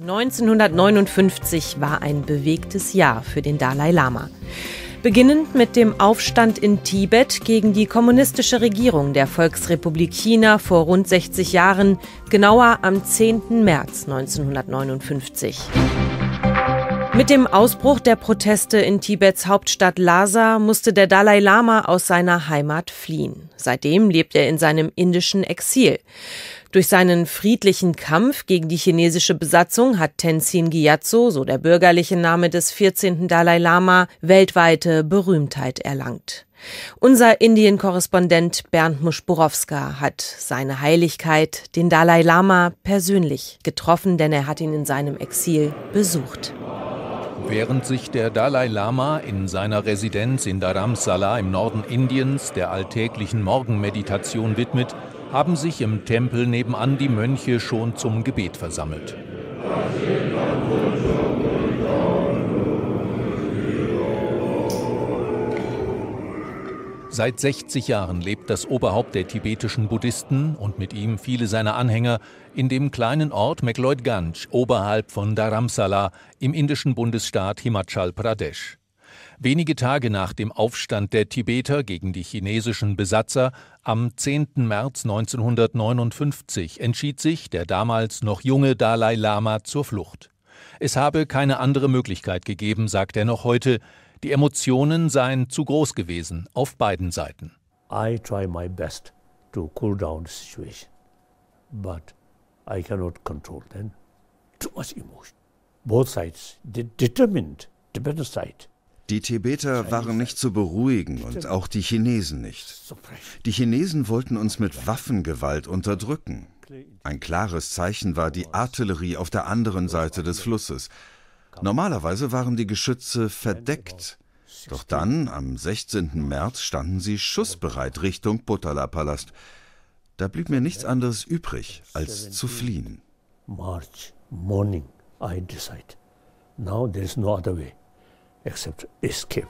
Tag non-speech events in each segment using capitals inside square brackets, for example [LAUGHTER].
1959 war ein bewegtes Jahr für den Dalai Lama. Beginnend mit dem Aufstand in Tibet gegen die kommunistische Regierung der Volksrepublik China vor rund 60 Jahren, genauer am 10. März 1959. Mit dem Ausbruch der Proteste in Tibets Hauptstadt Lhasa musste der Dalai Lama aus seiner Heimat fliehen. Seitdem lebt er in seinem indischen Exil. Durch seinen friedlichen Kampf gegen die chinesische Besatzung hat Tenzin Gyatso, so der bürgerliche Name des 14. Dalai Lama, weltweite Berühmtheit erlangt. Unser Indien-Korrespondent Bernd Muschburowska hat seine Heiligkeit, den Dalai Lama, persönlich getroffen, denn er hat ihn in seinem Exil besucht. Während sich der Dalai Lama in seiner Residenz in Dharamsala im Norden Indiens der alltäglichen Morgenmeditation widmet, haben sich im Tempel nebenan die Mönche schon zum Gebet versammelt. Seit 60 Jahren lebt das Oberhaupt der tibetischen Buddhisten und mit ihm viele seiner Anhänger in dem kleinen Ort McLeod Ganj oberhalb von Dharamsala im indischen Bundesstaat Himachal Pradesh. Wenige Tage nach dem Aufstand der Tibeter gegen die chinesischen Besatzer am 10. März 1959 entschied sich der damals noch junge Dalai Lama zur Flucht. Es habe keine andere Möglichkeit gegeben, sagt er noch heute. Die Emotionen seien zu groß gewesen auf beiden Seiten. I try my best to cool down the situation, but I cannot control them. Too much emotion. Both sides determined, the better side. Die Tibeter waren nicht zu beruhigen und auch die Chinesen nicht. Die Chinesen wollten uns mit Waffengewalt unterdrücken. Ein klares Zeichen war die Artillerie auf der anderen Seite des Flusses. Normalerweise waren die Geschütze verdeckt. Doch dann, am 16. März, standen sie schussbereit Richtung Potala-Palast. Da blieb mir nichts anderes übrig, als zu fliehen. March morning, I decide. Now there is no other way except escape.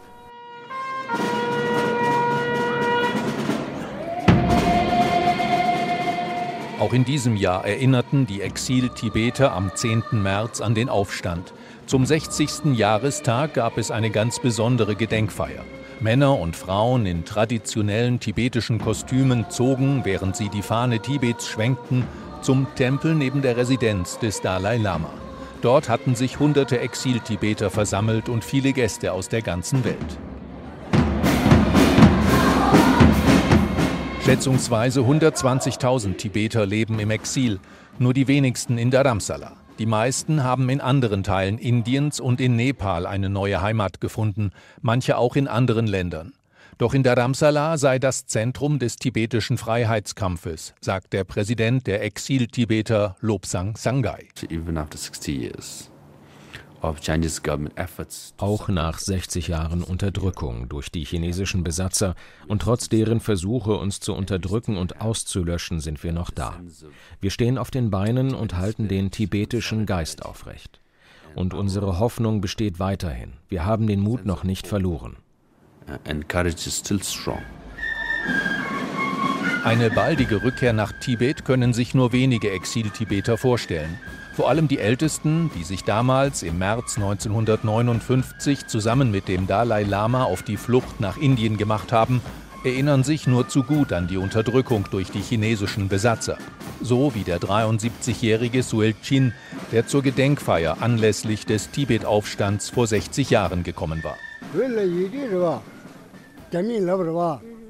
Auch in diesem Jahr erinnerten die Exil-Tibeter am 10. März an den Aufstand. Zum 60. Jahrestag gab es eine ganz besondere Gedenkfeier. Männer und Frauen in traditionellen tibetischen Kostümen zogen, während sie die Fahne Tibets schwenkten, zum Tempel neben der Residenz des Dalai Lama. Dort hatten sich hunderte Exil-Tibeter versammelt und viele Gäste aus der ganzen Welt. Schätzungsweise 120.000 Tibeter leben im Exil, nur die wenigsten in Dharamsala. Die meisten haben in anderen Teilen Indiens und in Nepal eine neue Heimat gefunden, manche auch in anderen Ländern. Doch in der Ramsala sei das Zentrum des tibetischen Freiheitskampfes, sagt der Präsident der Exil-Tibeter Lobsang Sanghai. Auch nach 60 Jahren Unterdrückung durch die chinesischen Besatzer und trotz deren Versuche, uns zu unterdrücken und auszulöschen, sind wir noch da. Wir stehen auf den Beinen und halten den tibetischen Geist aufrecht. Und unsere Hoffnung besteht weiterhin. Wir haben den Mut noch nicht verloren and courage is still strong. Eine baldige Rückkehr nach Tibet können sich nur wenige Exil-Tibeter vorstellen. Vor allem die Ältesten, die sich damals im März 1959 zusammen mit dem Dalai Lama auf die Flucht nach Indien gemacht haben, erinnern sich nur zu gut an die Unterdrückung durch die chinesischen Besatzer. So wie der 73-jährige Suel Chin, der zur Gedenkfeier anlässlich des Tibet-Aufstands vor 60 Jahren gekommen war.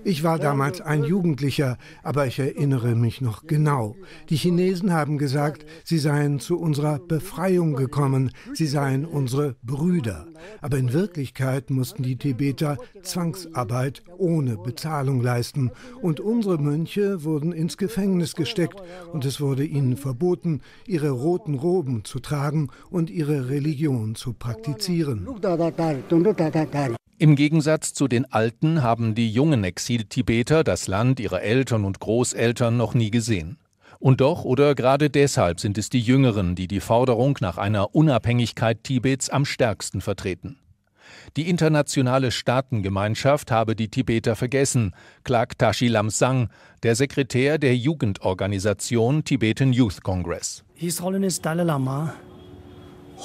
Ich war damals ein Jugendlicher, aber ich erinnere mich noch genau. Die Chinesen haben gesagt, sie seien zu unserer Befreiung gekommen, sie seien unsere Brüder. Aber in Wirklichkeit mussten die Tibeter Zwangsarbeit ohne Bezahlung leisten. Und unsere Mönche wurden ins Gefängnis gesteckt und es wurde ihnen verboten, ihre roten Roben zu tragen und ihre Religion zu praktizieren. Im Gegensatz zu den Alten haben die jungen Exil-Tibeter das Land ihrer Eltern und Großeltern noch nie gesehen. Und doch oder gerade deshalb sind es die Jüngeren, die die Forderung nach einer Unabhängigkeit Tibets am stärksten vertreten. Die internationale Staatengemeinschaft habe die Tibeter vergessen, klagt Tashi Lamsang, der Sekretär der Jugendorganisation Tibetan Youth Congress. His Holiness Dalai Lama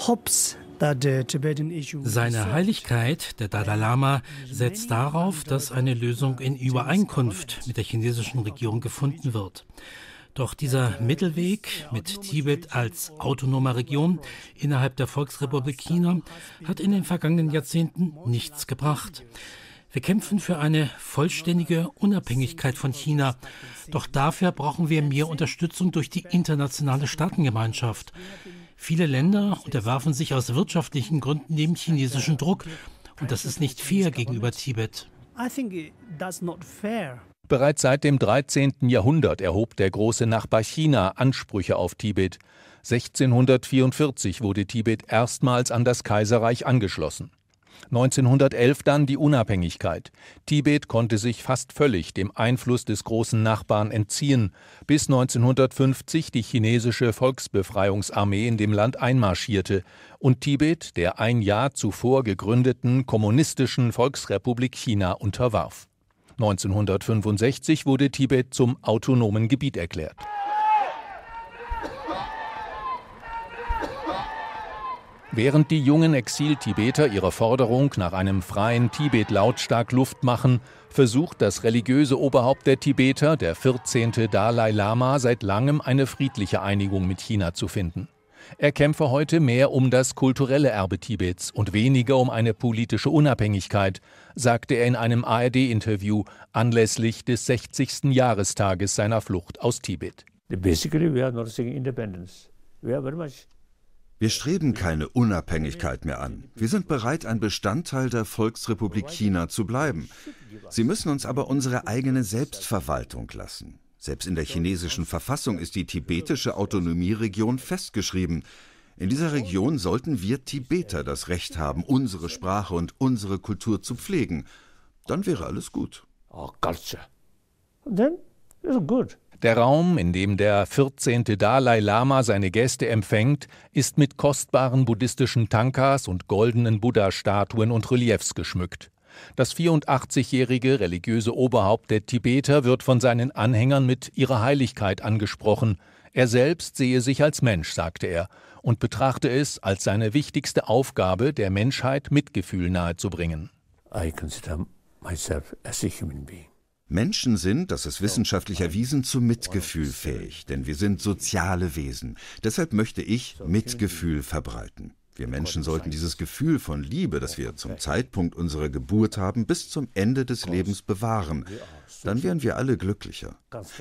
hopes seine Heiligkeit, der Dalai Lama, setzt darauf, dass eine Lösung in Übereinkunft mit der chinesischen Regierung gefunden wird. Doch dieser Mittelweg mit Tibet als autonomer Region innerhalb der Volksrepublik China hat in den vergangenen Jahrzehnten nichts gebracht. Wir kämpfen für eine vollständige Unabhängigkeit von China. Doch dafür brauchen wir mehr Unterstützung durch die internationale Staatengemeinschaft. Viele Länder unterwerfen sich aus wirtschaftlichen Gründen dem chinesischen Druck. Und das ist nicht fair gegenüber Tibet. Bereits seit dem 13. Jahrhundert erhob der große Nachbar China Ansprüche auf Tibet. 1644 wurde Tibet erstmals an das Kaiserreich angeschlossen. 1911 dann die Unabhängigkeit. Tibet konnte sich fast völlig dem Einfluss des großen Nachbarn entziehen, bis 1950 die chinesische Volksbefreiungsarmee in dem Land einmarschierte und Tibet der ein Jahr zuvor gegründeten kommunistischen Volksrepublik China unterwarf. 1965 wurde Tibet zum autonomen Gebiet erklärt. Während die jungen Exil-Tibeter ihre Forderung nach einem freien Tibet lautstark Luft machen, versucht das religiöse Oberhaupt der Tibeter, der 14. Dalai Lama, seit langem eine friedliche Einigung mit China zu finden. Er kämpfe heute mehr um das kulturelle Erbe Tibets und weniger um eine politische Unabhängigkeit, sagte er in einem ARD-Interview anlässlich des 60. Jahrestages seiner Flucht aus Tibet. Basically we are not saying independence. We are very much wir streben keine Unabhängigkeit mehr an. Wir sind bereit, ein Bestandteil der Volksrepublik China zu bleiben. Sie müssen uns aber unsere eigene Selbstverwaltung lassen. Selbst in der chinesischen Verfassung ist die tibetische Autonomieregion festgeschrieben. In dieser Region sollten wir Tibeter das Recht haben, unsere Sprache und unsere Kultur zu pflegen. Dann wäre alles gut. Oh, gotcha. Then it's good. Der Raum, in dem der 14. Dalai Lama seine Gäste empfängt, ist mit kostbaren buddhistischen Tankas und goldenen Buddha-Statuen und Reliefs geschmückt. Das 84-jährige religiöse Oberhaupt der Tibeter wird von seinen Anhängern mit ihrer Heiligkeit angesprochen. Er selbst sehe sich als Mensch, sagte er, und betrachte es als seine wichtigste Aufgabe, der Menschheit Mitgefühl nahezubringen. I consider myself as a human being. Menschen sind, das ist wissenschaftlich erwiesen, zu Mitgefühl fähig, denn wir sind soziale Wesen. Deshalb möchte ich Mitgefühl verbreiten. Wir Menschen sollten dieses Gefühl von Liebe, das wir zum Zeitpunkt unserer Geburt haben, bis zum Ende des Lebens bewahren. Dann wären wir alle glücklicher.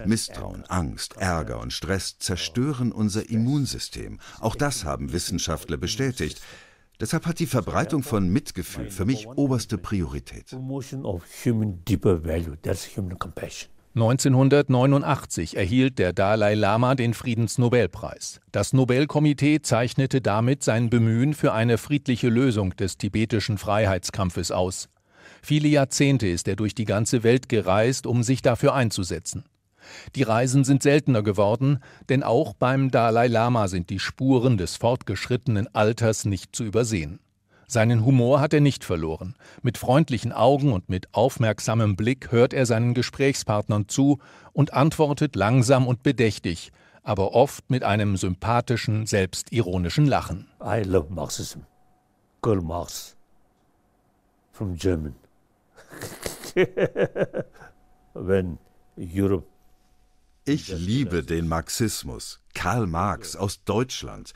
Misstrauen, Angst, Ärger und Stress zerstören unser Immunsystem. Auch das haben Wissenschaftler bestätigt. Deshalb hat die Verbreitung von Mitgefühl für mich oberste Priorität. 1989 erhielt der Dalai Lama den Friedensnobelpreis. Das Nobelkomitee zeichnete damit sein Bemühen für eine friedliche Lösung des tibetischen Freiheitskampfes aus. Viele Jahrzehnte ist er durch die ganze Welt gereist, um sich dafür einzusetzen. Die Reisen sind seltener geworden, denn auch beim Dalai Lama sind die Spuren des fortgeschrittenen Alters nicht zu übersehen. Seinen Humor hat er nicht verloren. Mit freundlichen Augen und mit aufmerksamem Blick hört er seinen Gesprächspartnern zu und antwortet langsam und bedächtig, aber oft mit einem sympathischen, selbstironischen Lachen. I love Marxism. Karl Marx. From German. [LAUGHS] When Europe ich liebe den Marxismus. Karl Marx aus Deutschland.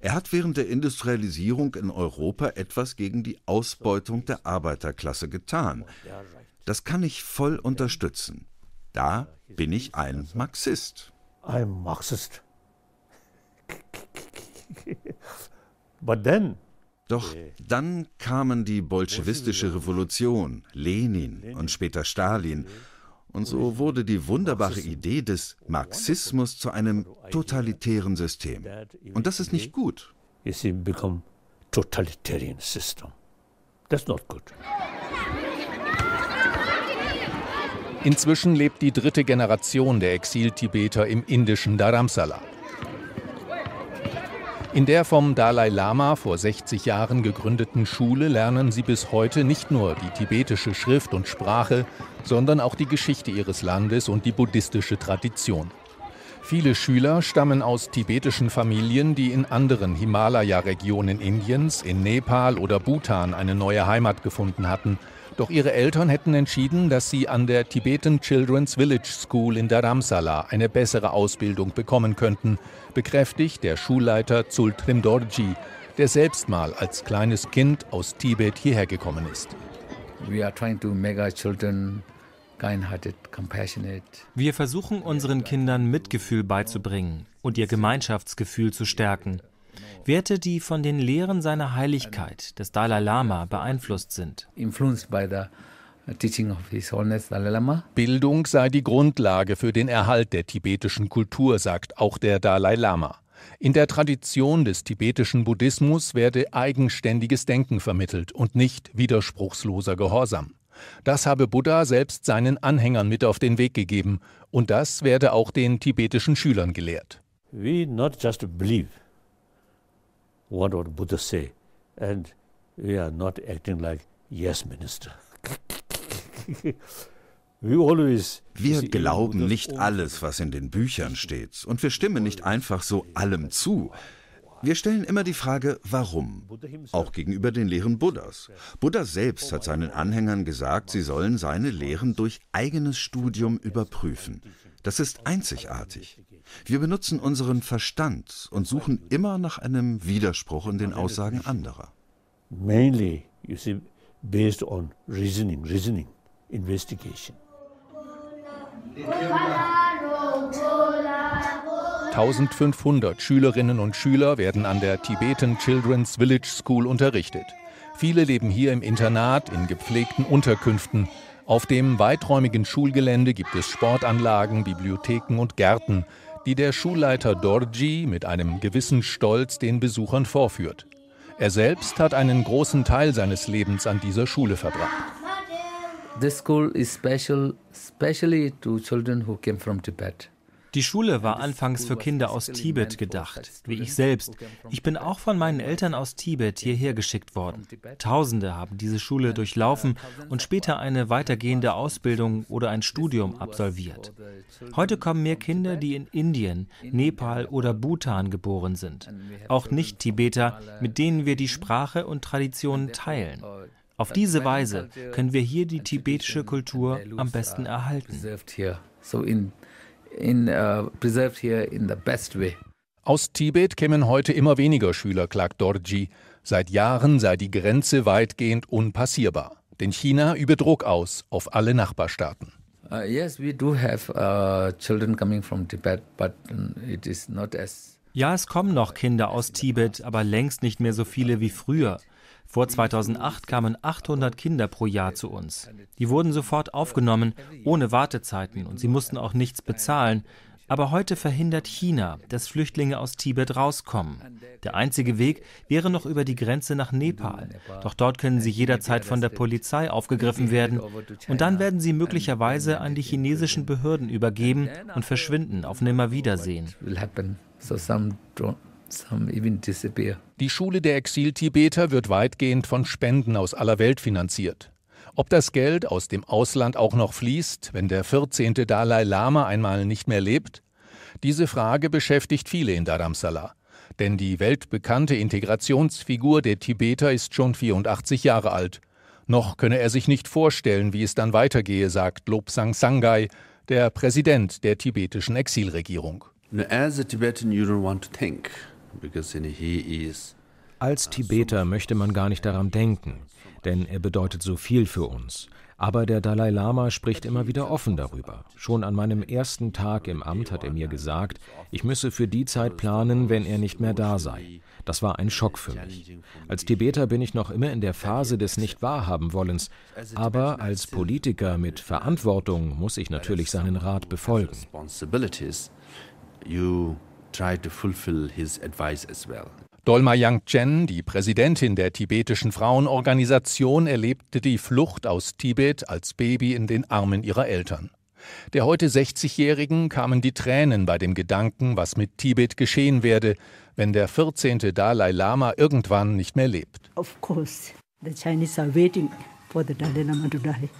Er hat während der Industrialisierung in Europa etwas gegen die Ausbeutung der Arbeiterklasse getan. Das kann ich voll unterstützen. Da bin ich ein Marxist. Ein Marxist. But then doch dann kamen die bolschewistische Revolution, Lenin und später Stalin und so wurde die wunderbare Idee des Marxismus zu einem totalitären System. Und das ist nicht gut. Inzwischen lebt die dritte Generation der Exil-Tibeter im indischen Dharamsala. In der vom Dalai Lama vor 60 Jahren gegründeten Schule lernen sie bis heute nicht nur die tibetische Schrift und Sprache, sondern auch die Geschichte ihres Landes und die buddhistische Tradition. Viele Schüler stammen aus tibetischen Familien, die in anderen Himalaya-Regionen Indiens, in Nepal oder Bhutan eine neue Heimat gefunden hatten doch ihre Eltern hätten entschieden, dass sie an der Tibetan Children's Village School in Dharamsala eine bessere Ausbildung bekommen könnten, bekräftigt der Schulleiter Zultrim Dorji, der selbst mal als kleines Kind aus Tibet hierher gekommen ist. We are trying to make our children wir versuchen unseren Kindern Mitgefühl beizubringen und ihr Gemeinschaftsgefühl zu stärken. Werte, die von den Lehren seiner Heiligkeit, des Dalai Lama, beeinflusst sind. Bildung sei die Grundlage für den Erhalt der tibetischen Kultur, sagt auch der Dalai Lama. In der Tradition des tibetischen Buddhismus werde eigenständiges Denken vermittelt und nicht widerspruchsloser Gehorsam. Das habe Buddha selbst seinen Anhängern mit auf den Weg gegeben und das werde auch den tibetischen Schülern gelehrt. We not just believe one on Buddha say, and we are not acting like yes minister. [LAUGHS] Wir glauben nicht alles, was in den Büchern steht, und wir stimmen nicht einfach so allem zu. Wir stellen immer die Frage, warum? Auch gegenüber den Lehren Buddhas. Buddha selbst hat seinen Anhängern gesagt, sie sollen seine Lehren durch eigenes Studium überprüfen. Das ist einzigartig. Wir benutzen unseren Verstand und suchen immer nach einem Widerspruch in den Aussagen anderer. Mainly, you see, based on reasoning, reasoning, investigation. Hola. 1500 Schülerinnen und Schüler werden an der Tibetan Children's Village School unterrichtet. Viele leben hier im Internat in gepflegten Unterkünften. Auf dem weiträumigen Schulgelände gibt es Sportanlagen, Bibliotheken und Gärten die der Schulleiter Dorji mit einem gewissen Stolz den Besuchern vorführt. Er selbst hat einen großen Teil seines Lebens an dieser Schule verbracht. This school is special, especially to children who came from Tibet. Die Schule war anfangs für Kinder aus Tibet gedacht, wie ich selbst. Ich bin auch von meinen Eltern aus Tibet hierher geschickt worden. Tausende haben diese Schule durchlaufen und später eine weitergehende Ausbildung oder ein Studium absolviert. Heute kommen mehr Kinder, die in Indien, Nepal oder Bhutan geboren sind. Auch Nicht-Tibeter, mit denen wir die Sprache und Traditionen teilen. Auf diese Weise können wir hier die tibetische Kultur am besten erhalten. So in in, uh, preserved here in the best way. Aus Tibet kämen heute immer weniger Schüler, klagt Dorji. Seit Jahren sei die Grenze weitgehend unpassierbar. Denn China übe Druck aus auf alle Nachbarstaaten. Uh, uh, mm, ja, es kommen noch Kinder aus Tibet, aber längst nicht mehr so viele wie früher. Vor 2008 kamen 800 Kinder pro Jahr zu uns. Die wurden sofort aufgenommen, ohne Wartezeiten und sie mussten auch nichts bezahlen. Aber heute verhindert China, dass Flüchtlinge aus Tibet rauskommen. Der einzige Weg wäre noch über die Grenze nach Nepal. Doch dort können sie jederzeit von der Polizei aufgegriffen werden. Und dann werden sie möglicherweise an die chinesischen Behörden übergeben und verschwinden auf Nimmerwiedersehen. Some even disappear. Die Schule der Exil-Tibeter wird weitgehend von Spenden aus aller Welt finanziert. Ob das Geld aus dem Ausland auch noch fließt, wenn der 14. Dalai Lama einmal nicht mehr lebt? Diese Frage beschäftigt viele in Dharamsala. Denn die weltbekannte Integrationsfigur der Tibeter ist schon 84 Jahre alt. Noch könne er sich nicht vorstellen, wie es dann weitergehe, sagt Lobsang Sangai, der Präsident der tibetischen Exilregierung. As a Tibetan, you don't want to think. Als uh, Tibeter möchte man gar nicht daran denken, denn er bedeutet so viel für uns. Aber der Dalai Lama spricht immer wieder offen darüber. Schon an meinem ersten Tag im Amt hat er mir gesagt, ich müsse für die Zeit planen, wenn er nicht mehr da sei. Das war ein Schock für mich. Als Tibeter bin ich noch immer in der Phase des Nicht-Wahrhaben-Wollens, aber als Politiker mit Verantwortung muss ich natürlich seinen Rat befolgen try to fulfill his advice as well. Dolma Yang Chen, die Präsidentin der tibetischen Frauenorganisation, erlebte die Flucht aus Tibet als Baby in den Armen ihrer Eltern. Der heute 60-Jährigen kamen die Tränen bei dem Gedanken, was mit Tibet geschehen werde, wenn der 14. Dalai Lama irgendwann nicht mehr lebt. Of course, the Chinese are waiting for the Dalai Lama to die.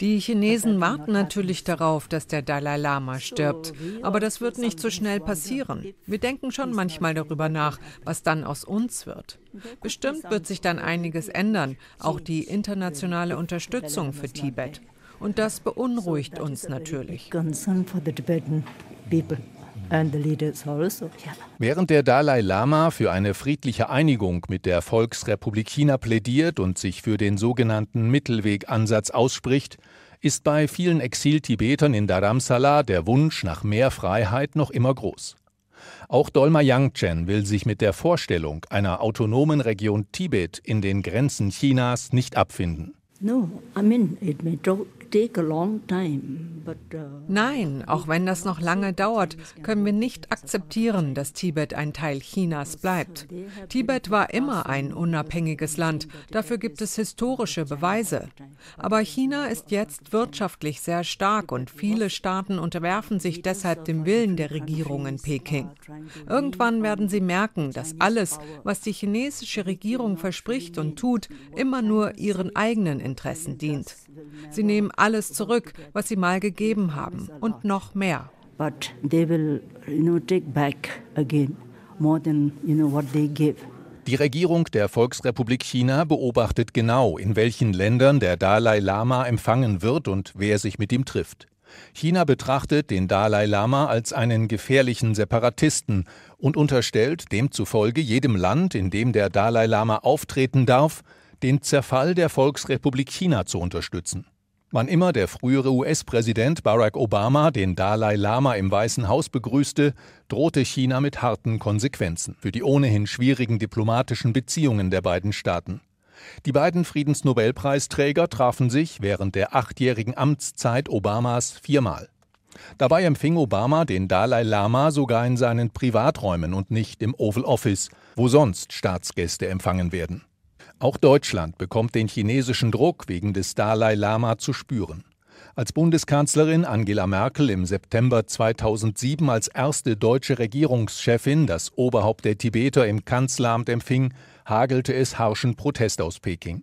Die Chinesen warten halt natürlich darauf, dass der Dalai Lama stirbt. Aber das wird nicht so schnell passieren. Wir denken schon manchmal darüber nach, was dann aus uns wird. Bestimmt wird sich dann einiges ändern, auch die internationale Unterstützung für Tibet. Und das beunruhigt uns natürlich. Also. Yeah. Während der Dalai Lama für eine friedliche Einigung mit der Volksrepublik China plädiert und sich für den sogenannten Mittelwegansatz ausspricht, ist bei vielen Exil-Tibetern in Dharamsala der Wunsch nach mehr Freiheit noch immer groß. Auch Dolma Yangchen will sich mit der Vorstellung einer autonomen Region Tibet in den Grenzen Chinas nicht abfinden. No, I mean, it may Uh, Nein, auch wenn das noch lange dauert, können wir nicht akzeptieren, dass Tibet ein Teil Chinas bleibt. Tibet war immer ein unabhängiges Land, dafür gibt es historische Beweise. Aber China ist jetzt wirtschaftlich sehr stark und viele Staaten unterwerfen sich deshalb dem Willen der Regierung in Peking. Irgendwann werden sie merken, dass alles, was die chinesische Regierung verspricht und tut, immer nur ihren eigenen Interessen dient. Sie nehmen alles zurück, was sie mal gegeben haben und noch mehr. But they will, you know, take back again more than, you know, what they gave. Die Regierung der Volksrepublik China beobachtet genau, in welchen Ländern der Dalai Lama empfangen wird und wer sich mit ihm trifft. China betrachtet den Dalai Lama als einen gefährlichen Separatisten und unterstellt demzufolge jedem Land, in dem der Dalai Lama auftreten darf, den Zerfall der Volksrepublik China zu unterstützen. Wann immer der frühere US-Präsident Barack Obama den Dalai Lama im Weißen Haus begrüßte, drohte China mit harten Konsequenzen für die ohnehin schwierigen diplomatischen Beziehungen der beiden Staaten. Die beiden Friedensnobelpreisträger trafen sich während der achtjährigen Amtszeit Obamas viermal. Dabei empfing Obama den Dalai Lama sogar in seinen Privaträumen und nicht im Oval Office, wo sonst Staatsgäste empfangen werden. Auch Deutschland bekommt den chinesischen Druck wegen des Dalai Lama zu spüren. Als Bundeskanzlerin Angela Merkel im September 2007 als erste deutsche Regierungschefin das Oberhaupt der Tibeter im Kanzleramt empfing, hagelte es harschen Protest aus Peking.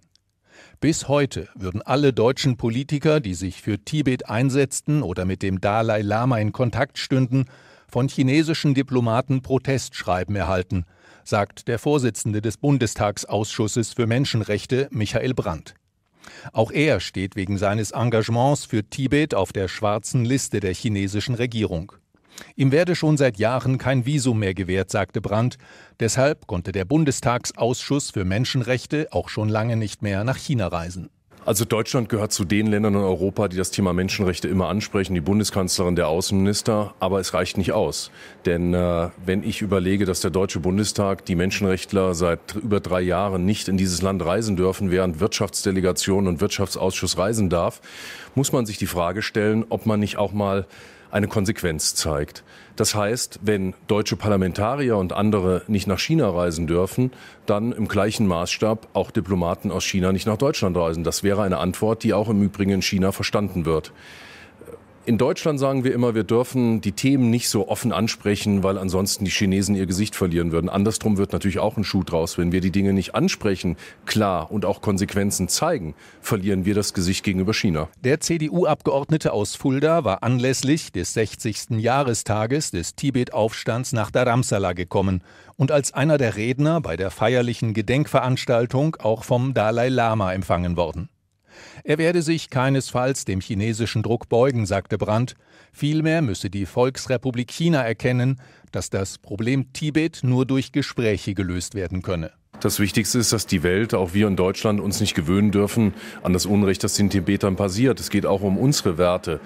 Bis heute würden alle deutschen Politiker, die sich für Tibet einsetzten oder mit dem Dalai Lama in Kontakt stünden, von chinesischen Diplomaten Protestschreiben erhalten, sagt der Vorsitzende des Bundestagsausschusses für Menschenrechte Michael Brandt. Auch er steht wegen seines Engagements für Tibet auf der schwarzen Liste der chinesischen Regierung. Ihm werde schon seit Jahren kein Visum mehr gewährt, sagte Brandt. Deshalb konnte der Bundestagsausschuss für Menschenrechte auch schon lange nicht mehr nach China reisen. Also Deutschland gehört zu den Ländern in Europa, die das Thema Menschenrechte immer ansprechen, die Bundeskanzlerin, der Außenminister. Aber es reicht nicht aus. Denn äh, wenn ich überlege, dass der Deutsche Bundestag die Menschenrechtler seit über drei Jahren nicht in dieses Land reisen dürfen, während Wirtschaftsdelegation und Wirtschaftsausschuss reisen darf, muss man sich die Frage stellen, ob man nicht auch mal eine Konsequenz zeigt. Das heißt, wenn deutsche Parlamentarier und andere nicht nach China reisen dürfen, dann im gleichen Maßstab auch Diplomaten aus China nicht nach Deutschland reisen. Das wäre eine Antwort, die auch im Übrigen in China verstanden wird. In Deutschland sagen wir immer, wir dürfen die Themen nicht so offen ansprechen, weil ansonsten die Chinesen ihr Gesicht verlieren würden. Andersrum wird natürlich auch ein Schuh draus. Wenn wir die Dinge nicht ansprechen, klar und auch Konsequenzen zeigen, verlieren wir das Gesicht gegenüber China. Der CDU-Abgeordnete aus Fulda war anlässlich des 60. Jahrestages des Tibet-Aufstands nach Dharamsala gekommen und als einer der Redner bei der feierlichen Gedenkveranstaltung auch vom Dalai Lama empfangen worden. Er werde sich keinesfalls dem chinesischen Druck beugen, sagte Brandt. Vielmehr müsse die Volksrepublik China erkennen, dass das Problem Tibet nur durch Gespräche gelöst werden könne. Das Wichtigste ist, dass die Welt, auch wir in Deutschland, uns nicht gewöhnen dürfen an das Unrecht, das den Tibetern passiert. Es geht auch um unsere Werte.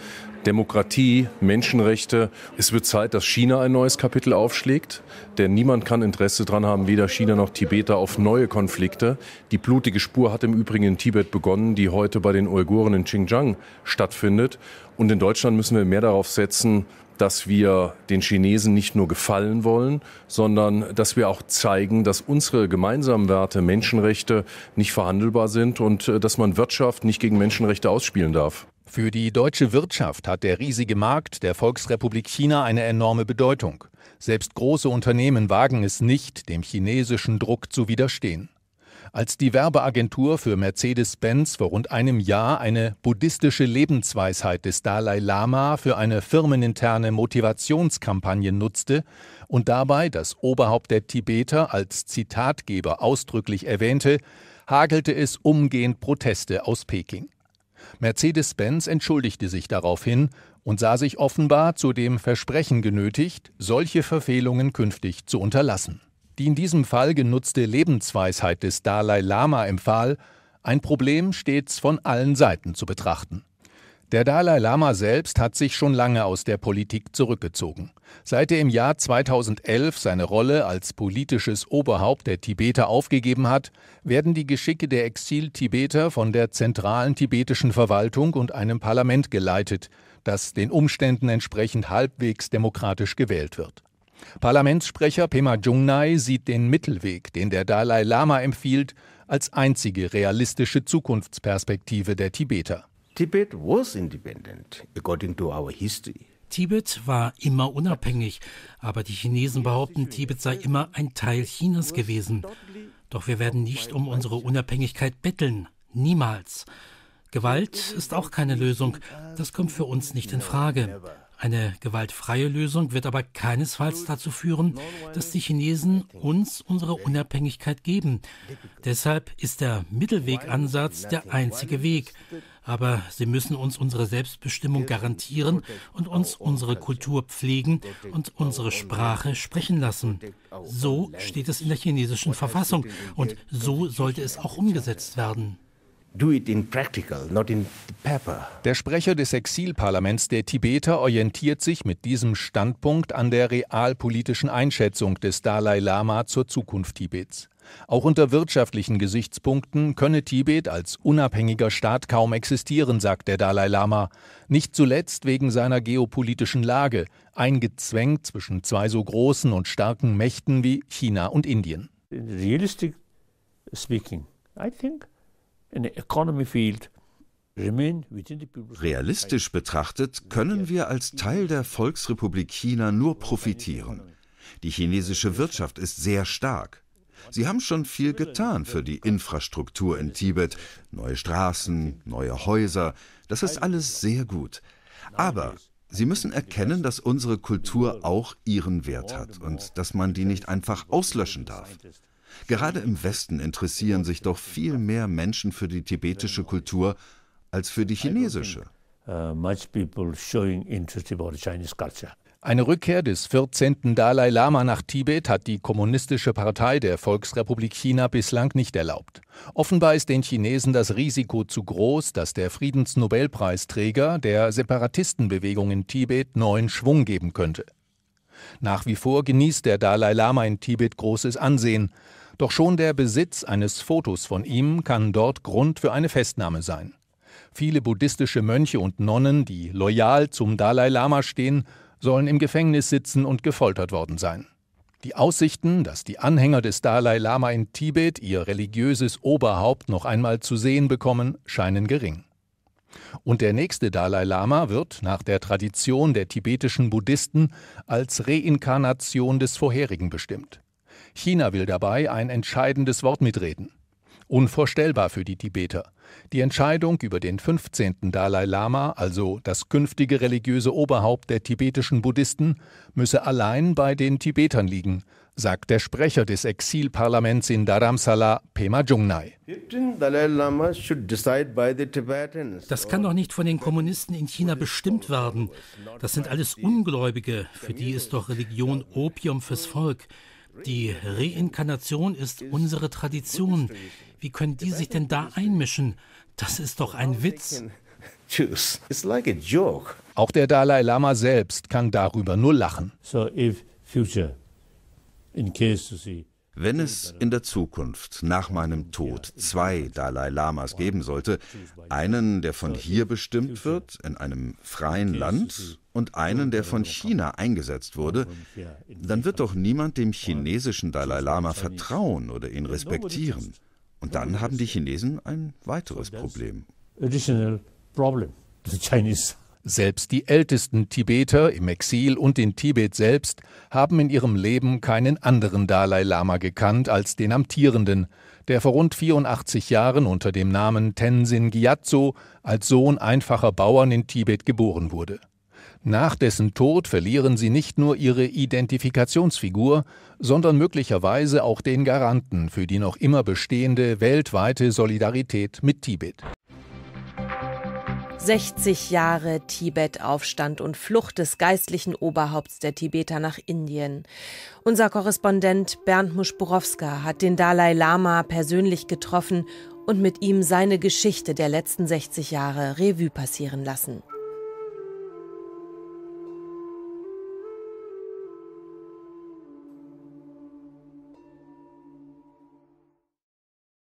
Demokratie, Menschenrechte. Es wird Zeit, dass China ein neues Kapitel aufschlägt, denn niemand kann Interesse daran haben, weder China noch Tibeter, auf neue Konflikte. Die blutige Spur hat im Übrigen in Tibet begonnen, die heute bei den Uiguren in Xinjiang stattfindet. Und in Deutschland müssen wir mehr darauf setzen, dass wir den Chinesen nicht nur gefallen wollen, sondern dass wir auch zeigen, dass unsere gemeinsamen Werte, Menschenrechte nicht verhandelbar sind und äh, dass man Wirtschaft nicht gegen Menschenrechte ausspielen darf. Für die deutsche Wirtschaft hat der riesige Markt der Volksrepublik China eine enorme Bedeutung. Selbst große Unternehmen wagen es nicht, dem chinesischen Druck zu widerstehen. Als die Werbeagentur für Mercedes-Benz vor rund einem Jahr eine buddhistische Lebensweisheit des Dalai Lama für eine firmeninterne Motivationskampagne nutzte und dabei das Oberhaupt der Tibeter als Zitatgeber ausdrücklich erwähnte, hagelte es umgehend Proteste aus Peking. Mercedes-Benz entschuldigte sich daraufhin und sah sich offenbar zu dem Versprechen genötigt, solche Verfehlungen künftig zu unterlassen. Die in diesem Fall genutzte Lebensweisheit des Dalai Lama empfahl, ein Problem stets von allen Seiten zu betrachten. Der Dalai Lama selbst hat sich schon lange aus der Politik zurückgezogen. Seit er im Jahr 2011 seine Rolle als politisches Oberhaupt der Tibeter aufgegeben hat, werden die Geschicke der Exil-Tibeter von der zentralen tibetischen Verwaltung und einem Parlament geleitet, das den Umständen entsprechend halbwegs demokratisch gewählt wird. Parlamentssprecher Pema Jungnai sieht den Mittelweg, den der Dalai Lama empfiehlt, als einzige realistische Zukunftsperspektive der Tibeter. Tibet was independent according to our history. Tibet war immer unabhängig, aber die Chinesen behaupten, Tibet sei immer ein Teil Chinas gewesen. Doch wir werden nicht um unsere Unabhängigkeit betteln, niemals. Gewalt ist auch keine Lösung, das kommt für uns nicht in Frage. Eine gewaltfreie Lösung wird aber keinesfalls dazu führen, dass die Chinesen uns unsere Unabhängigkeit geben. Deshalb ist der Mittelwegansatz der einzige Weg. Aber sie müssen uns unsere Selbstbestimmung garantieren und uns unsere Kultur pflegen und unsere Sprache sprechen lassen. So steht es in der chinesischen Verfassung und so sollte es auch umgesetzt werden. Der Sprecher des Exilparlaments der Tibeter orientiert sich mit diesem Standpunkt an der realpolitischen Einschätzung des Dalai Lama zur Zukunft Tibets. Auch unter wirtschaftlichen Gesichtspunkten könne Tibet als unabhängiger Staat kaum existieren, sagt der Dalai Lama, nicht zuletzt wegen seiner geopolitischen Lage, eingezwängt zwischen zwei so großen und starken Mächten wie China und Indien. Realistic speaking, I think Realistisch betrachtet können wir als Teil der Volksrepublik China nur profitieren. Die chinesische Wirtschaft ist sehr stark. Sie haben schon viel getan für die Infrastruktur in Tibet. Neue Straßen, neue Häuser, das ist alles sehr gut. Aber Sie müssen erkennen, dass unsere Kultur auch ihren Wert hat und dass man die nicht einfach auslöschen darf. Gerade im Westen interessieren sich doch viel mehr Menschen für die tibetische Kultur als für die chinesische. Uh, Eine Rückkehr des 14. Dalai Lama nach Tibet hat die Kommunistische Partei der Volksrepublik China bislang nicht erlaubt. Offenbar ist den Chinesen das Risiko zu groß, dass der Friedensnobelpreisträger der Separatistenbewegung in Tibet neuen Schwung geben könnte. Nach wie vor genießt der Dalai Lama in Tibet großes Ansehen. Doch schon der Besitz eines Fotos von ihm kann dort Grund für eine Festnahme sein. Viele buddhistische Mönche und Nonnen, die loyal zum Dalai Lama stehen, sollen im Gefängnis sitzen und gefoltert worden sein. Die Aussichten, dass die Anhänger des Dalai Lama in Tibet ihr religiöses Oberhaupt noch einmal zu sehen bekommen, scheinen gering. Und der nächste Dalai Lama wird nach der Tradition der tibetischen Buddhisten als Reinkarnation des vorherigen bestimmt. China will dabei ein entscheidendes Wort mitreden. Unvorstellbar für die Tibeter. Die Entscheidung über den 15. Dalai Lama, also das künftige religiöse Oberhaupt der tibetischen Buddhisten, müsse allein bei den Tibetern liegen, sagt der Sprecher des Exilparlaments in Dharamsala, Pema Jungnai. Das kann doch nicht von den Kommunisten in China bestimmt werden. Das sind alles Ungläubige, für die ist doch Religion Opium fürs Volk. Die Reinkarnation ist unsere Tradition. Wie können die sich denn da einmischen? Das ist doch ein Witz. Auch der Dalai Lama selbst kann darüber nur lachen. Wenn es in der Zukunft nach meinem Tod zwei Dalai Lamas geben sollte, einen, der von hier bestimmt wird, in einem freien Land, und einen, der von China eingesetzt wurde, dann wird doch niemand dem chinesischen Dalai Lama vertrauen oder ihn respektieren. Und dann haben die Chinesen ein weiteres Problem. Additional problem. The Chinese selbst die ältesten Tibeter im Exil und in Tibet selbst haben in ihrem Leben keinen anderen Dalai Lama gekannt als den amtierenden, der vor rund 84 Jahren unter dem Namen Tenzin Gyatso als Sohn einfacher Bauern in Tibet geboren wurde. Nach dessen Tod verlieren sie nicht nur ihre Identifikationsfigur, sondern möglicherweise auch den Garanten für die noch immer bestehende weltweite Solidarität mit Tibet. 60 Jahre Tibet-Aufstand und Flucht des geistlichen Oberhaupts der Tibeter nach Indien. Unser Korrespondent Bernd Muschborowska hat den Dalai Lama persönlich getroffen und mit ihm seine Geschichte der letzten 60 Jahre Revue passieren lassen.